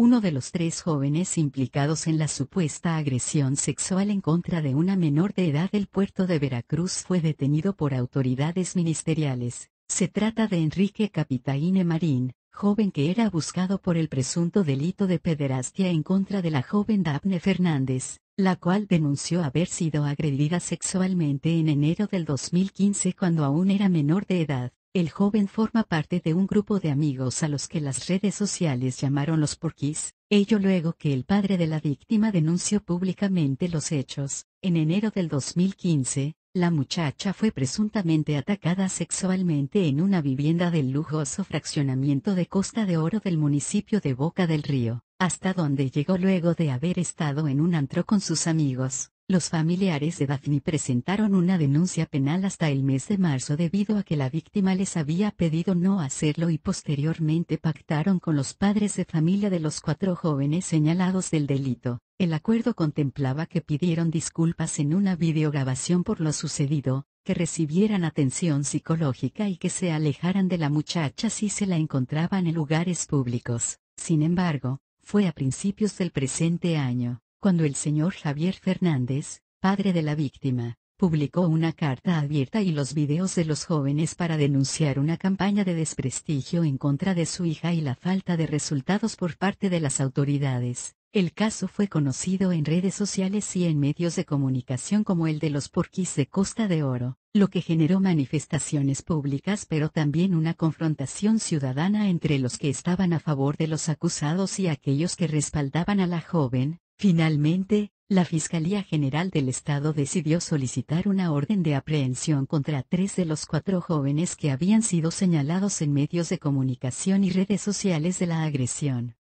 uno de los tres jóvenes implicados en la supuesta agresión sexual en contra de una menor de edad del puerto de Veracruz fue detenido por autoridades ministeriales. Se trata de Enrique Capitaine Marín, joven que era buscado por el presunto delito de pederastia en contra de la joven Daphne Fernández, la cual denunció haber sido agredida sexualmente en enero del 2015 cuando aún era menor de edad. El joven forma parte de un grupo de amigos a los que las redes sociales llamaron los porquis, ello luego que el padre de la víctima denunció públicamente los hechos. En enero del 2015, la muchacha fue presuntamente atacada sexualmente en una vivienda del lujoso fraccionamiento de Costa de Oro del municipio de Boca del Río, hasta donde llegó luego de haber estado en un antro con sus amigos. Los familiares de Daphne presentaron una denuncia penal hasta el mes de marzo debido a que la víctima les había pedido no hacerlo y posteriormente pactaron con los padres de familia de los cuatro jóvenes señalados del delito. El acuerdo contemplaba que pidieron disculpas en una videograbación por lo sucedido, que recibieran atención psicológica y que se alejaran de la muchacha si se la encontraban en lugares públicos. Sin embargo, fue a principios del presente año, cuando el señor Javier Fernández, padre de la víctima, publicó una carta abierta y los videos de los jóvenes para denunciar una campaña de desprestigio en contra de su hija y la falta de resultados por parte de las autoridades. El caso fue conocido en redes sociales y en medios de comunicación como el de los porquis de Costa de Oro, lo que generó manifestaciones públicas pero también una confrontación ciudadana entre los que estaban a favor de los acusados y aquellos que respaldaban a la joven, Finalmente, la Fiscalía General del Estado decidió solicitar una orden de aprehensión contra tres de los cuatro jóvenes que habían sido señalados en medios de comunicación y redes sociales de la agresión.